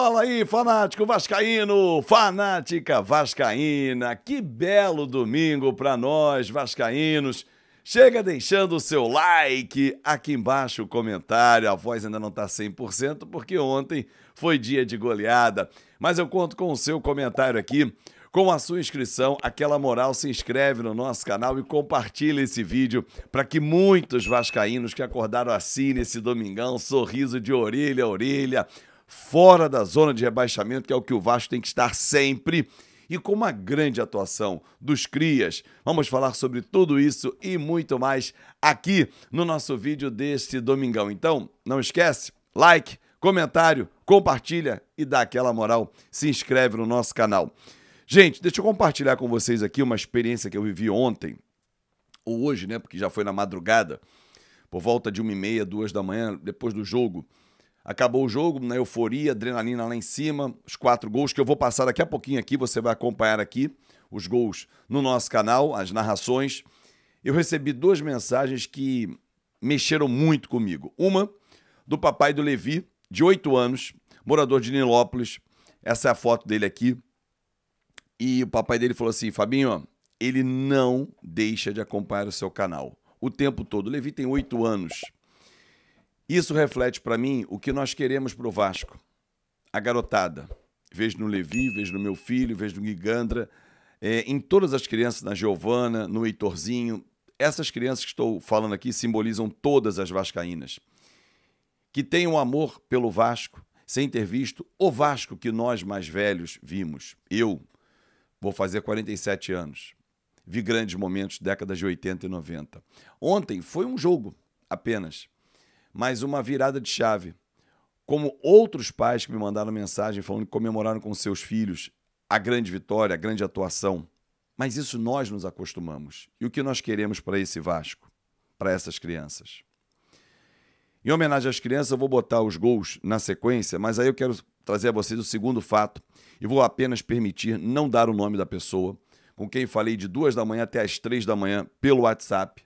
Fala aí, fanático vascaíno, fanática vascaína. Que belo domingo para nós vascaínos. Chega deixando o seu like aqui embaixo, o comentário. A voz ainda não está 100% porque ontem foi dia de goleada, mas eu conto com o seu comentário aqui. Com a sua inscrição, aquela moral, se inscreve no nosso canal e compartilha esse vídeo para que muitos vascaínos que acordaram assim nesse domingão, sorriso de orelha a orelha, fora da zona de rebaixamento, que é o que o Vasco tem que estar sempre. E com uma grande atuação dos Crias. Vamos falar sobre tudo isso e muito mais aqui no nosso vídeo deste domingão. Então, não esquece, like, comentário, compartilha e dá aquela moral, se inscreve no nosso canal. Gente, deixa eu compartilhar com vocês aqui uma experiência que eu vivi ontem, ou hoje, né? Porque já foi na madrugada, por volta de uma e meia, duas da manhã, depois do jogo Acabou o jogo, na né, euforia, adrenalina lá em cima, os quatro gols que eu vou passar daqui a pouquinho aqui, você vai acompanhar aqui os gols no nosso canal, as narrações. Eu recebi duas mensagens que mexeram muito comigo. Uma do papai do Levi, de oito anos, morador de Nilópolis. Essa é a foto dele aqui. E o papai dele falou assim: Fabinho, ele não deixa de acompanhar o seu canal o tempo todo. O Levi tem oito anos. Isso reflete para mim o que nós queremos para o Vasco. A garotada. Vejo no Levi, vejo no meu filho, vejo no Gigandra, é, em todas as crianças, na Giovana, no Heitorzinho. Essas crianças que estou falando aqui simbolizam todas as vascaínas. Que têm um amor pelo Vasco, sem ter visto o Vasco que nós mais velhos vimos. Eu vou fazer 47 anos. Vi grandes momentos, décadas de 80 e 90. Ontem foi um jogo apenas mas uma virada de chave. Como outros pais que me mandaram mensagem falando que comemoraram com seus filhos a grande vitória, a grande atuação. Mas isso nós nos acostumamos. E o que nós queremos para esse Vasco, para essas crianças? Em homenagem às crianças, eu vou botar os gols na sequência, mas aí eu quero trazer a vocês o segundo fato e vou apenas permitir não dar o nome da pessoa com quem falei de duas da manhã até as três da manhã pelo WhatsApp.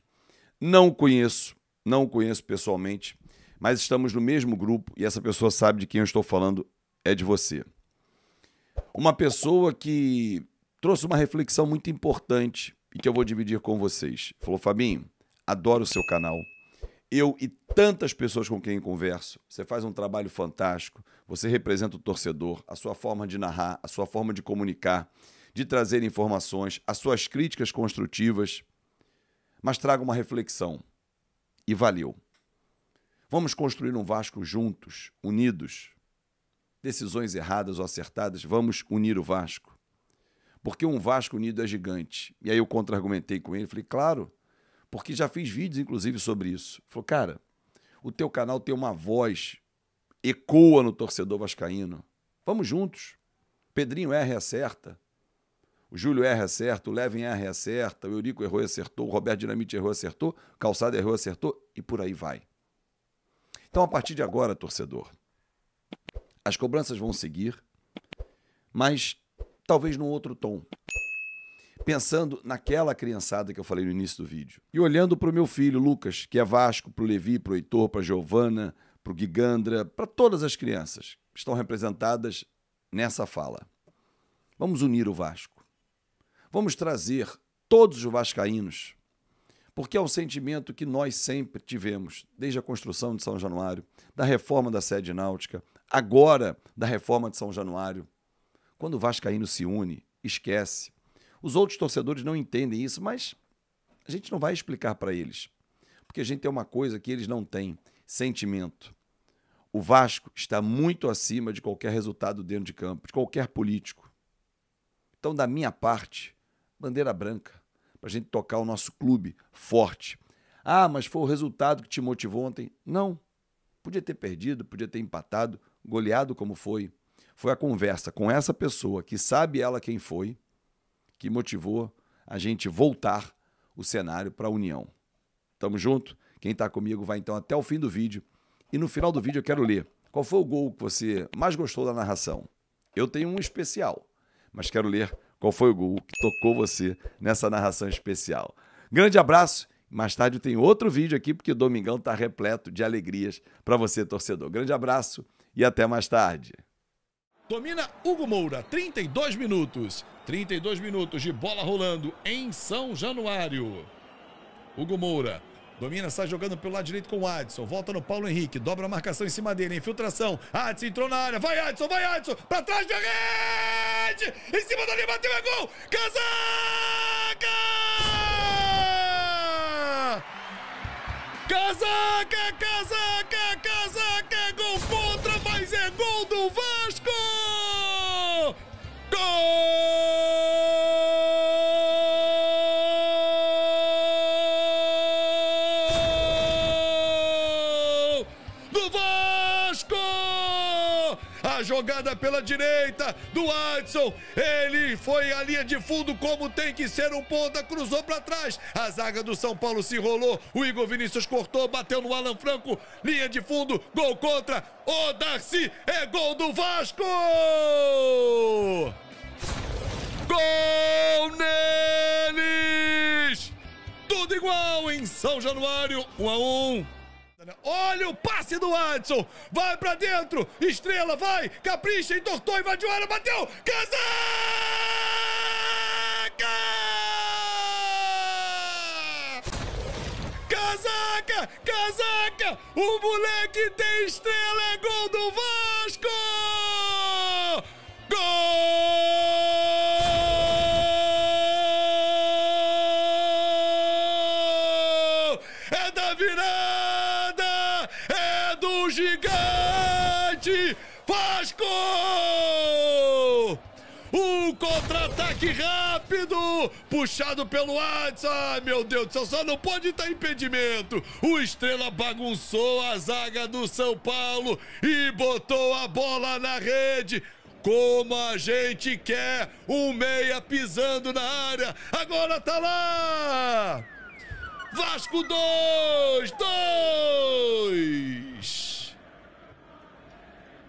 Não conheço, não o conheço pessoalmente, mas estamos no mesmo grupo e essa pessoa sabe de quem eu estou falando é de você. Uma pessoa que trouxe uma reflexão muito importante e que eu vou dividir com vocês. Falou, Fabinho, adoro o seu canal. Eu e tantas pessoas com quem converso, você faz um trabalho fantástico, você representa o torcedor, a sua forma de narrar, a sua forma de comunicar, de trazer informações, as suas críticas construtivas. Mas traga uma reflexão e valeu. Vamos construir um Vasco juntos, unidos. Decisões erradas ou acertadas, vamos unir o Vasco. Porque um Vasco unido é gigante. E aí eu contra-argumentei com ele, falei, claro, porque já fiz vídeos, inclusive, sobre isso. Ele falou, cara, o teu canal tem uma voz, ecoa no torcedor vascaíno. Vamos juntos. Pedrinho R acerta. O Júlio erra certo, o Levin erra acerta, o Eurico errou e acertou, o Roberto Dinamite errou e acertou, o Calçado errou e acertou e por aí vai. Então, a partir de agora, torcedor, as cobranças vão seguir, mas talvez num outro tom. Pensando naquela criançada que eu falei no início do vídeo. E olhando para o meu filho, Lucas, que é Vasco, para o Levi, para o Heitor, para a Giovana, para o Gigandra, para todas as crianças que estão representadas nessa fala. Vamos unir o Vasco. Vamos trazer todos os vascaínos, porque é um sentimento que nós sempre tivemos, desde a construção de São Januário, da reforma da sede náutica, agora da reforma de São Januário. Quando o vascaíno se une, esquece. Os outros torcedores não entendem isso, mas a gente não vai explicar para eles, porque a gente tem é uma coisa que eles não têm, sentimento. O Vasco está muito acima de qualquer resultado dentro de campo, de qualquer político. Então, da minha parte, bandeira branca, para a gente tocar o nosso clube forte. Ah, mas foi o resultado que te motivou ontem? Não. Podia ter perdido, podia ter empatado, goleado como foi. Foi a conversa com essa pessoa que sabe ela quem foi, que motivou a gente voltar o cenário para a união. Tamo junto? Quem está comigo vai então até o fim do vídeo. E no final do vídeo eu quero ler qual foi o gol que você mais gostou da narração. Eu tenho um especial, mas quero ler qual foi o gol que tocou você nessa narração especial. Grande abraço. Mais tarde tem outro vídeo aqui, porque o Domingão está repleto de alegrias para você, torcedor. Grande abraço e até mais tarde. Domina Hugo Moura, 32 minutos. 32 minutos de bola rolando em São Januário. Hugo Moura Domina, sai jogando pelo lado direito com o Adson. Volta no Paulo Henrique. Dobra a marcação em cima dele. Infiltração. Adson entrou na área. Vai, Adson, vai, Adson. Pra trás da rede. Em cima linha, bateu é gol. Casaca! Casaca, casaca! A jogada pela direita do Adson. Ele foi à linha de fundo como tem que ser um ponta, cruzou para trás. A zaga do São Paulo se enrolou. O Igor Vinícius cortou, bateu no Alan Franco. Linha de fundo, gol contra. O Darcy é gol do Vasco! Gol neles! Tudo igual em São Januário, 1 a 1. Né? Olha o passe do Watson! Vai pra dentro! Estrela, vai! Capricha, entortou, invadiu a área, bateu! Casaca! Casaca! Casaca! O moleque tem estrela, é gol do Vasco! Gol! É da virada! ataque rápido, puxado pelo Adson. Ai, meu Deus do céu, só não pode estar impedimento. O Estrela bagunçou a zaga do São Paulo e botou a bola na rede. Como a gente quer um meia pisando na área. Agora tá lá! Vasco 2, 2,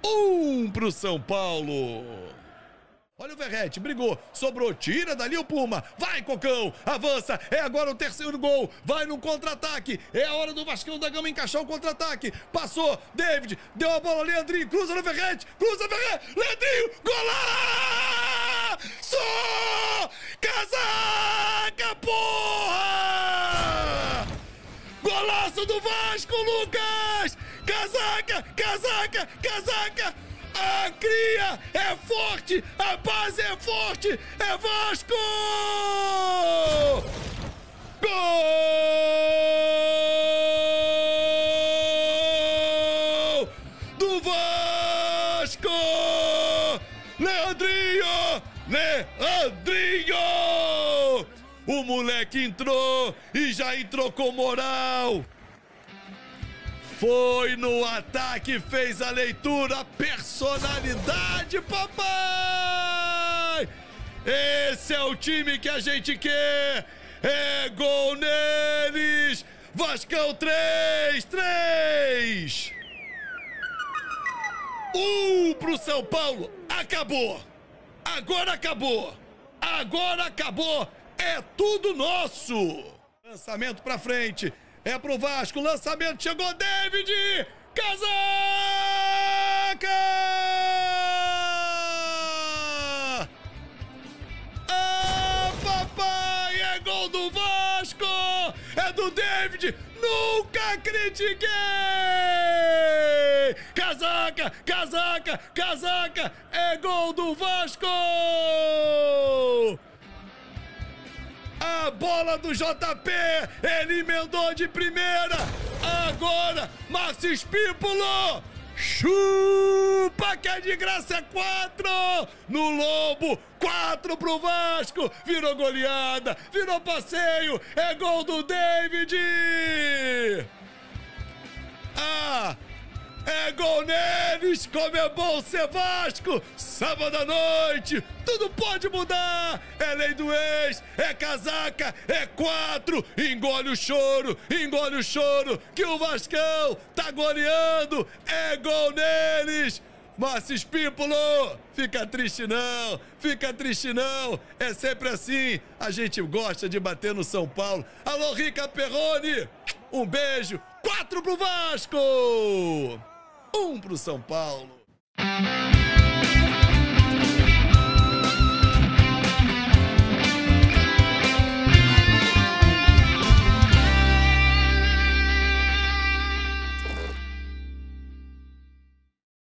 1 pro São Paulo. Olha o Verrete, brigou, sobrou, tira dali o Puma. Vai, Cocão, avança, é agora o terceiro gol. Vai no contra-ataque, é a hora do Vascão da Gama encaixar o contra-ataque. Passou, David, deu a bola, Leandrinho, cruza no Verrete, cruza, Verrete, Leandrinho, golaço! Casaca, porra! Golaço do Vasco, Lucas! Casaca, casaca, casaca! A cria é forte, a base é forte, é Vasco! Gol! Do Vasco! Leandrinho! Leandrinho! O moleque entrou e já entrou com moral! Foi no ataque, fez a leitura, personalidade, papai! Esse é o time que a gente quer! É gol neles! Vascão 3, 3! 1 um pro São Paulo, acabou! Agora acabou! Agora acabou! É tudo nosso! Lançamento pra frente! É pro Vasco. Lançamento chegou David! Casaca! Ah, papai! É gol do Vasco! É do David! Nunca critiquei! Casaca, casaca, casaca! É gol do Vasco! A bola do JP! Ele emendou de primeira! Agora, Márcio Espípulo! Chupa que é de graça 4 é no Lobo, 4 pro Vasco, virou goleada, virou passeio, é gol do David! Ah, é gol neles, como é bom ser Vasco! Sábado à noite, tudo pode mudar! É lei do ex, é casaca, é quatro! Engole o choro, engole o choro, que o Vascão tá goleando! É gol neles! Márcio Espímpolo! Fica triste não, fica triste não, é sempre assim, a gente gosta de bater no São Paulo. Alô, Rica Perrone! Um beijo, quatro pro Vasco! um pro São Paulo.